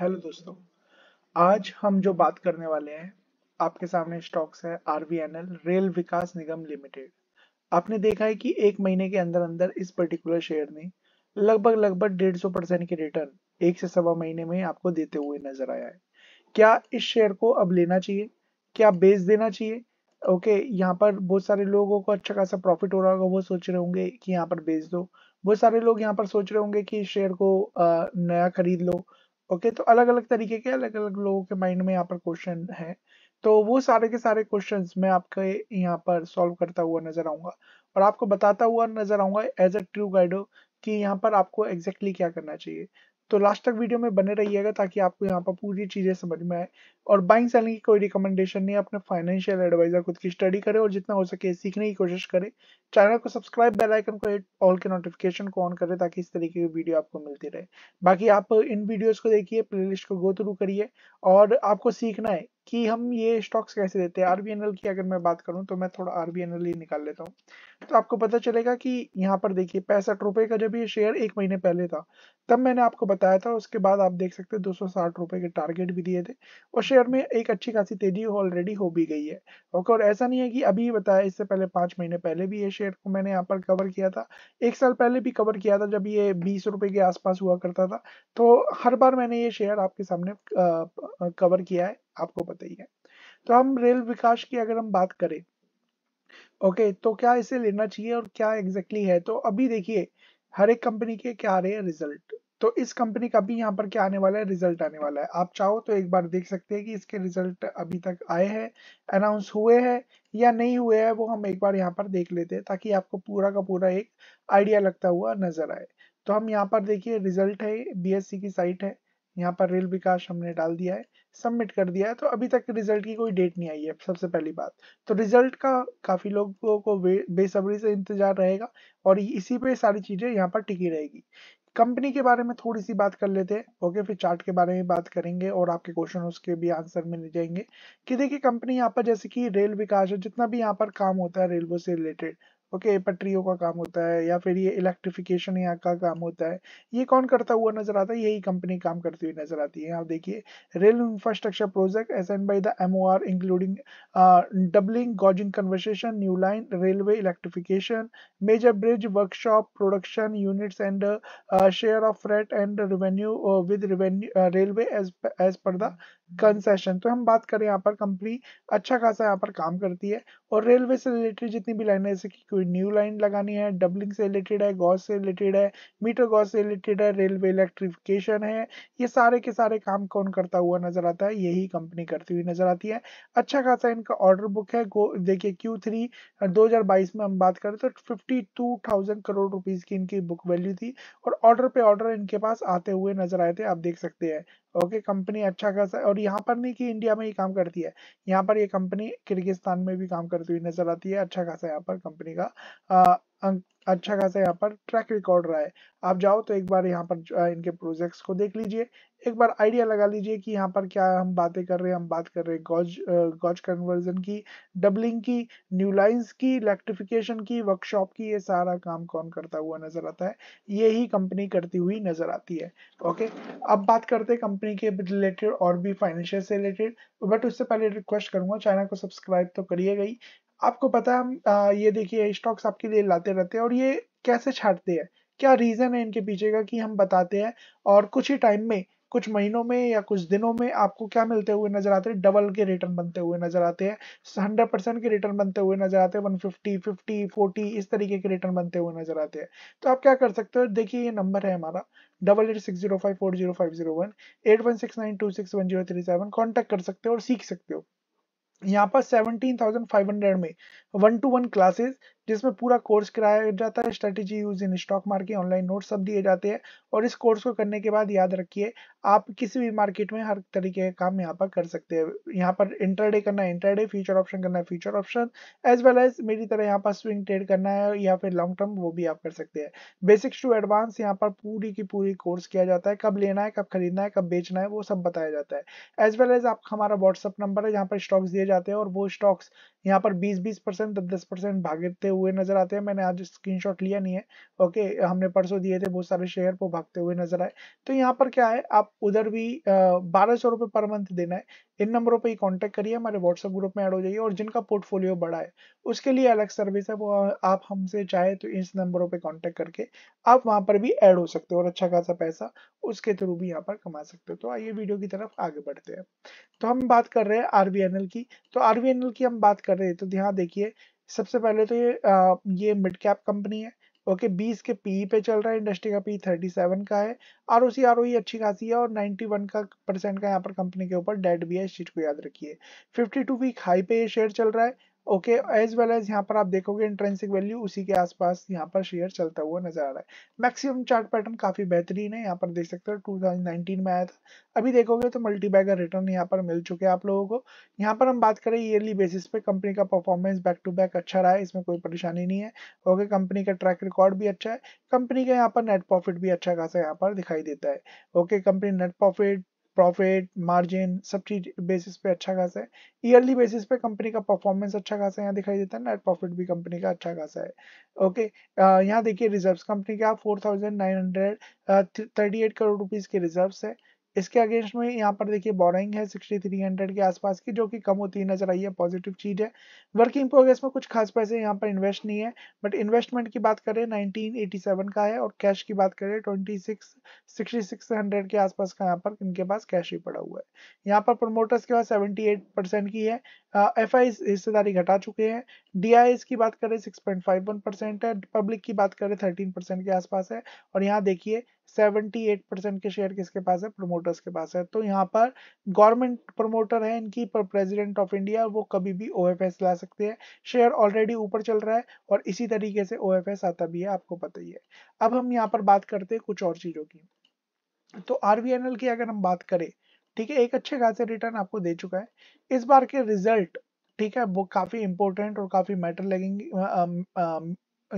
hello दोस्तों आज हम जो बात करने वाले हैं आपके सामने स्टॉक्स है RVNL rail Vikas Nigam limited आपने देखा है कि एक महीने के अंदर अंदर इस पर्टिकुलर शेयर ने लगभग लगभग डेढ़ सौ परसेंट के रिटर्न एक से सवा महीने में आपको देते हुए नजर आया है क्या इस शेयर को अब लेना चाहिए क्या बेच देना चाहिए ओके okay, यहाँ पर बहुत सारे लोगों को अच्छा खासा प्रॉफिट हो रहा होगा वो सोच रहे होंगे कि यहाँ पर बेच दो बहुत सारे लोग यहाँ पर सोच रहे होंगे कि शेयर को नया खरीद लो ओके तो अलग अलग तरीके के अलग अलग लोगों के माइंड में यहाँ पर क्वेश्चन है तो वो सारे के सारे क्वेश्चन मैं आपके यहाँ पर सॉल्व करता हुआ नजर आऊंगा और आपको बताता हुआ नजर आऊंगा एज अ ट्रू गाइडो कि यहाँ पर आपको एग्जैक्टली exactly क्या करना चाहिए तो लास्ट तक वीडियो में बने रहिएगा ताकि आपको यहाँ पर पूरी चीज़ें समझ में आए और बाइंग सेलिंग की कोई रिकमेंडेशन नहीं अपने फाइनेंशियल एडवाइजर खुद की स्टडी करें और जितना हो सके सीखने की कोशिश करें चैनल को सब्सक्राइब बेल आइकन को ऑल के नोटिफिकेशन को ऑन करें ताकि इस तरीके की वीडियो आपको मिलती रहे बाकी आप इन वीडियोज़ को देखिए प्लेलिस्ट को गो थ्रू करिए और आपको सीखना है कि हम ये स्टॉक्स कैसे देते हैं आरबीएनएल की अगर मैं बात करूं तो मैं थोड़ा आरबीएनएल ही निकाल लेता हूं तो आपको पता चलेगा कि यहाँ पर देखिए पैंसठ रुपए का जब ये शेयर एक महीने पहले था तब मैंने आपको बताया था उसके बाद आप देख सकते हैं दो सौ साठ रुपए के टारगेट भी दिए थे और शेयर में एक अच्छी खासी तेजी ऑलरेडी हो भी गई है ओके और ऐसा नहीं है कि अभी बताया इससे पहले पांच महीने पहले भी ये शेयर को मैंने यहाँ पर कवर किया था एक साल पहले भी कवर किया था जब ये बीस रुपए के आसपास हुआ करता था तो हर बार मैंने ये शेयर आपके सामने कवर किया है आपको पता ही है तो हम रेल विकास की अगर हम बात करें ओके तो क्या इसे लेना चाहिए और क्या एग्जैक्टली है तो अभी देखिए हर एक कंपनी के क्या आ रहे हैं रिजल्ट तो इस कंपनी का भी यहाँ पर क्या आने वाला है रिजल्ट आने वाला है आप चाहो तो एक बार देख सकते हैं कि इसके रिजल्ट अभी तक आए हैं अनाउंस हुए हैं या नहीं हुए हैं वो हम एक बार यहाँ पर देख लेते हैं ताकि आपको पूरा का पूरा एक आइडिया लगता हुआ नजर आए तो हम यहाँ पर देखिए रिजल्ट है बीएससी की साइट है यहाँ पर रेल विकास हमने डाल दिया है सबमिट कर दिया है तो अभी तक रिजल्ट की कोई डेट नहीं आई है सबसे पहली बात तो रिजल्ट का काफ़ी लोगों को बेसब्री से इंतजार रहेगा और इसी पे सारी चीज़ें यहाँ पर टिकी रहेगी कंपनी के बारे में थोड़ी सी बात कर लेते हैं ओके फिर चार्ट के बारे में बात करेंगे और आपके क्वेश्चन उसके भी आंसर मिल जाएंगे कि देखिए कंपनी यहाँ पर जैसे कि रेल विकास है जितना भी यहाँ पर काम होता है रेलवे से रिलेटेड ओके okay, पटरियों का काम होता है या फिर ये इलेक्ट्रिफिकेशन यहाँ का काम होता है ये कौन करता हुआ नजर आता है यही कंपनी काम करती हुई नजर आती है आप देखिए rail infrastructure project S N by the M O R including doubling gauging conversation new line railway electrification major bridge workshop production units and share of freight and revenue with revenue railway as per the concession तो हम बात करें यहाँ पर company अच्छा खासा यहाँ पर काम करती है और रेलवे से रिलेटेड जितनी भी लाइन है जैसे कि कोई न्यू लाइन लगानी है डबलिंग से रिलेटेड है गॉस से रिलेटेड है मीटर गॉस से रिलेटेड है रेलवे इलेक्ट्रिफिकेशन है ये सारे के सारे काम कौन करता हुआ नजर आता है यही कंपनी करती हुई नजर आती है अच्छा खासा इनका ऑर्डर बुक है देखिए क्यू थ्री में हम बात करें तो फिफ्टी करोड़ रुपीज की इनकी बुक वैल्यू थी और ऑर्डर पे ऑर्डर इनके पास आते हुए नजर आए थे आप देख सकते हैं ओके कंपनी अच्छा खासा और यहाँ पर नहीं कि इंडिया में ही काम करती है यहाँ पर ये कंपनी किर्गिस्तान में भी काम करती हुई नजर आती है अच्छा खासा यहाँ पर कंपनी का अच्छा खासा यहाँ पर ट्रैक रिकॉर्ड रहा है आप जाओ तो एक बार यहाँ पर इनके प्रोजेक्ट्स को देख लीजिए एक बार आइडिया लगा लीजिए कि यहाँ पर क्या हम बातें कर रहे हैं हम बात कर रहे हैं गॉज गॉज कन्वर्जन की डबलिंग की न्यू लाइंस की इलेक्ट्रिफिकेशन की वर्कशॉप की ये सारा काम कौन करता हुआ नजर आता है ये ही कंपनी करती हुई नजर आती है ओके अब बात करते हैं कंपनी के रिलेटेड और भी फाइनेंशियल से रिलेटेड बट उससे पहले रिक्वेस्ट करूंगा चैनल को सब्सक्राइब तो करिएगा ही आपको पता है हम ये देखिए स्टॉक्स आपके लिए लाते रहते हैं और ये कैसे छाटते हैं क्या रीज़न है इनके पीछे का कि हम बताते हैं और कुछ ही टाइम में कुछ महीनों में या कुछ दिनों में आपको क्या मिलते हुए नजर आते हैं डबल के रिटर्न बनते हुए नजर आते हैं हंड्रेड परसेंट के रिटर्न बनते हुए नजर आते हैं वन फिफ्टी फिफ्टी फोर्टी इस तरीके के रिटर्न बनते हुए नजर आते हैं तो आप क्या कर सकते हो देखिए ये नंबर है हमारा double eight six zero five four zero five zero one eight one six nine two six one zero three seven contact कर सकते हो और सीख सकते हो यहाँ पर 17,500 में वन टू वन क्लासेस जिसमें पूरा कोर्स कराया जाता है strategy use in stock market online note सब दिए जाते हैं और इस कोर्स को करने के बाद याद रखिए आप किसी भी मार्केट में हर तरीके का काम यहाँ पर कर सकते हैं यहाँ पर इंटरडे करना है इंटरडे फ्यूचर ऑप्शन करना है future option as well as मेरी तरह यहाँ पर स्विंग ट्रेड करना है या फिर लॉन्ग टर्म वो भी आप कर सकते हैं बेसिक्स टू एडवांस यहाँ पर पूरी की पूरी कोर्स किया जाता है कब लेना है कब खरीदना है कब बेचना है वो सब बताया जाता है एज वेल एज आप हमारा व्हाट्सअप नंबर है जहाँ पर स्टॉक्स दिए जाते हैं और वो स्टॉक्स यहाँ पर बीस बीस परसेंट दस दस परसेंट भागते हुए नजर आते हैं मैंने आज स्क्रीनशॉट लिया नहीं है ओके हमने परसों दिए थे बहुत सारे शेयर वो भागते हुए नजर आए तो यहाँ पर क्या है आप उधर भी बारह सौ रुपये पर मंथ देना है इन नंबरों पर ही कॉन्टेक्ट करिए हमारे व्हाट्सएप ग्रुप में एड हो जाइए और जिनका पोर्टफोलियो बड़ा है उसके लिए अलग सर्विस है वो आप हमसे चाहे तो इस नंबरों पर कॉन्टेक्ट करके आप वहाँ पर भी ऐड हो सकते हो और अच्छा खासा पैसा उसके थ्रू भी यहाँ पर कमा सकते हो तो आइए वीडियो की तरफ आगे बढ़ते हैं तो हम बात कर रहे हैं आरबीएनएल की तो आरबीएनएल की हम बात कर रहे हैं तो ध्यान देखिए सबसे पहले तो ये आ, ये मिड कैप कंपनी है ओके बीस के पीई पे चल रहा है इंडस्ट्री का पी थर्टी सेवन का है R O C R O अच्छी खासी है और वन का परसेंट का यहाँ पर कंपनी के ऊपर डेट भी है इस चीज़ को याद रखिए फिफ्टी टू वीक हाई पे ये शेयर चल रहा है ओके एज वेल एज यहाँ पर आप देखोगे इंट्रेंसिक वैल्यू उसी के आसपास यहाँ पर शेयर चलता हुआ नजर आ रहा है मैक्सिमम चार्ट पैटर्न काफी बेहतरीन है यहाँ पर देख सकते हो 2019 में आया था अभी देखोगे तो मल्टीबैगर का रिटर्न यहाँ पर मिल चुके हैं आप लोगों को यहाँ पर हम बात करें ईयरली बेसिस पे कंपनी का परफॉर्मेंस बैक टू बैक अच्छा रहा है इसमें कोई परेशानी नहीं है ओके कंपनी का ट्रैक रिकॉर्ड भी अच्छा है कंपनी का यहाँ पर नेट प्रॉफिट भी अच्छा खासा यहाँ पर दिखाई देता है okay company net profit profit margin सब चीज बेसिस पे अच्छा खासा है ईयरली बेसिस पे कंपनी का परफॉर्मेंस अच्छा खासा यहाँ दिखाई देता है नेट प्रॉफिट भी कंपनी का अच्छा खासा है ओके यहाँ देखिए रिजर्व्स कंपनी का four thousand nine hundred thirty eight crore rupees के रिजर्व्स है इसके अगेंस्ट में यहाँ पर देखिए बोरिंग है 6300 के आसपास की जो कि कम होती है नजर आई है पॉजिटिव चीज है वर्किंग प्रोग्रेस में कुछ खास पैसे यहाँ पर इन्वेस्ट नहीं है बट इन्वेस्टमेंट की बात करें 1987 का है और कैश की बात करें 26 6600 के आसपास का यहाँ पर इनके पास कैश ही पड़ा हुआ है यहाँ पर प्रमोटर्स के पास 78 की है एफ आई हिस्सेदारी घटा चुके हैं डी की बात करें सिक्स है पब्लिक की बात करें थर्टीन के आसपास है और यहाँ देखिए 78% के शेयर किसके पास है प्रमोटर्स के पास है तो यहाँ पर गवर्नमेंट प्रमोटर है इनकी पर प्रेसिडेंट ऑफ इंडिया वो कभी भी ओ ला सकते हैं शेयर ऑलरेडी ऊपर चल रहा है और इसी तरीके से ओएफएस आता भी है आपको पता ही है अब हम यहाँ पर बात करते हैं कुछ और चीज़ों की तो आर की अगर हम बात करें ठीक है एक अच्छे खासे रिटर्न आपको दे चुका है इस बार के रिजल्ट ठीक है वो काफ़ी इंपॉर्टेंट और काफ़ी मैटर लगेंगे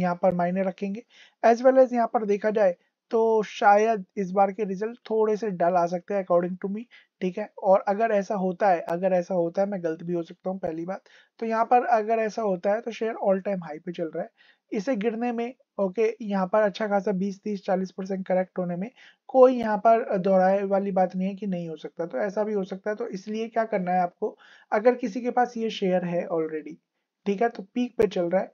यहाँ पर मायने रखेंगे एज वेल एज यहाँ पर देखा जाए तो शायद इस बार के रिजल्ट थोड़े से डल आ सकते हैं अकॉर्डिंग टू मी ठीक है और अगर ऐसा होता है अगर ऐसा होता है मैं गलत भी हो सकता हूँ पहली बात तो यहाँ पर अगर ऐसा होता है तो शेयर ऑल टाइम हाई पे चल रहा है इसे गिरने में ओके यहाँ पर अच्छा खासा 20 30 40 परसेंट करेक्ट होने में कोई यहाँ पर दोहराए वाली बात नहीं है कि नहीं हो सकता तो ऐसा भी हो सकता है तो इसलिए क्या करना है आपको अगर किसी के पास ये शेयर है ऑलरेडी ठीक है तो पीक पे चल रहा है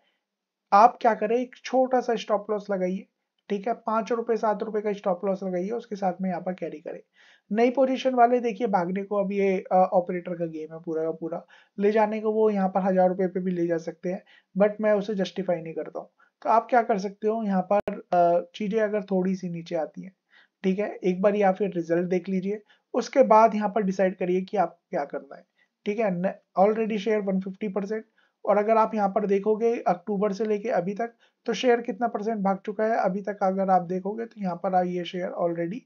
आप क्या करें एक छोटा सा स्टॉप लॉस लगाइए ठीक है पांच रुपए सात रुपए का स्टॉप लॉस लगाइए उसके साथ में यहाँ पर कैरी करें नई पोजीशन वाले देखिए भागने को अब ये ऑपरेटर का गेम है पूरा का पूरा ले जाने को वो यहाँ पर हज़ार रुपए पे भी ले जा सकते हैं बट मैं उसे जस्टिफाई नहीं करता हूँ तो आप क्या कर सकते हो यहाँ पर चीज़ें अगर थोड़ी सी नीचे आती है ठीक है एक बार या फिर रिजल्ट देख लीजिए उसके बाद यहाँ पर डिसाइड करिए कि आपको क्या करना है ठीक है ऑलरेडी शेयर वन परसेंट और अगर आप यहाँ पर देखोगे अक्टूबर से लेके अभी तक तो शेयर कितना परसेंट भाग चुका है अभी तक अगर आप देखोगे तो यहाँ पर ये share already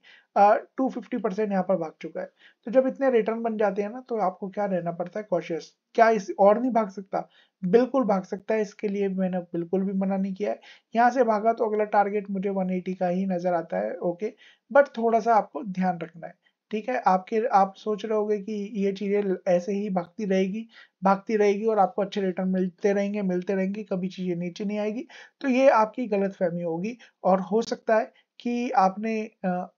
two fifty percent यहाँ पर भाग चुका है तो जब इतने रिटर्न बन जाते हैं ना तो आपको क्या रहना पड़ता है कॉशियस क्या इस और नहीं भाग सकता बिल्कुल भाग सकता है इसके लिए मैंने बिल्कुल भी मना नहीं किया है यहाँ से भागा तो अगला टारगेट मुझे वन का ही नज़र आता है ओके बट थोड़ा सा आपको ध्यान रखना है ठीक है आपके आप सोच रहे होगे कि ये चीज़ें ऐसे ही भागती रहेगी भागती रहेगी और आपको अच्छे रिटर्न मिलते रहेंगे मिलते रहेंगे कभी चीज़ें नीचे नहीं आएगी तो ये आपकी गलत फहमी होगी और हो सकता है कि आपने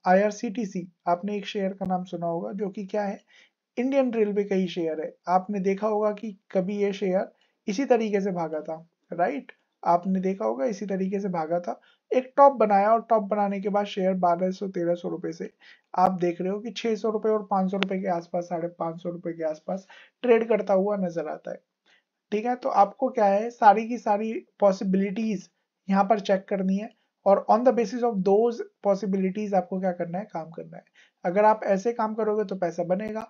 आई आपने एक शेयर का नाम सुना होगा जो कि क्या है इंडियन रेलवे का ही शेयर है आपने देखा होगा कि कभी ये शेयर इसी तरीके से भागा था राइट आपने देखा होगा इसी तरीके से भागा था एक टॉप बनाया और टॉप बनाने के बाद शेयर बारह सौ तेरह सौ से आप देख रहे हो कि छः सौ और पाँच सौ के आसपास साढ़े पांच सौ के आसपास ट्रेड करता हुआ नजर आता है ठीक है तो आपको क्या है सारी की सारी पॉसिबिलिटीज यहाँ पर चेक करनी है और on the basis of those possibilities आपको क्या करना है काम करना है अगर आप ऐसे काम करोगे तो पैसा बनेगा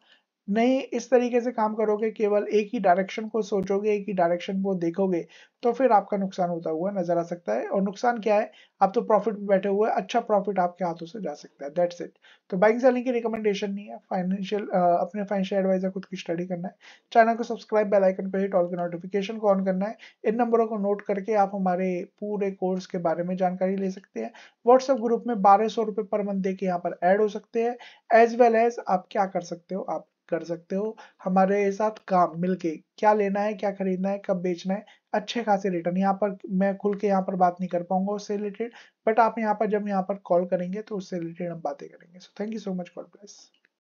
नहीं इस तरीके से काम करोगे केवल एक ही डायरेक्शन को सोचोगे एक ही डायरेक्शन को देखोगे तो फिर आपका नुकसान होता हुआ नजर आ सकता है और नुकसान क्या है आप तो प्रॉफिट में बैठे हुए अच्छा प्रॉफिट आपके हाथों से जा सकता है दैट्स इट तो बाइक सेलिंग की रिकमेंडेशन नहीं है फाइनेंशियल अपने फाइनेंशियल एडवाइजर खुद की स्टडी करना है चैनल को सब्सक्राइब बेलाइकन पर हिट ऑल के नोटिफिकेशन को ऑन करना है इन नंबरों को नोट करके आप हमारे पूरे कोर्स के बारे में जानकारी ले सकते हैं व्हाट्सएप ग्रुप में बारह सौ पर मंथ दे के यहाँ पर एड हो सकते हैं एज वेल एज आप क्या कर सकते हो आप कर सकते हो हमारे साथ काम मिलके क्या लेना है क्या खरीदना है कब बेचना है अच्छे खासे रिटर्न यहाँ पर मैं खुल के यहाँ पर बात नहीं कर पाऊंगा उससे रिलेटेड बट आप यहाँ पर जब यहाँ पर कॉल करेंगे तो उससे रिलेटेड हम बातें करेंगे so thank you so much God bless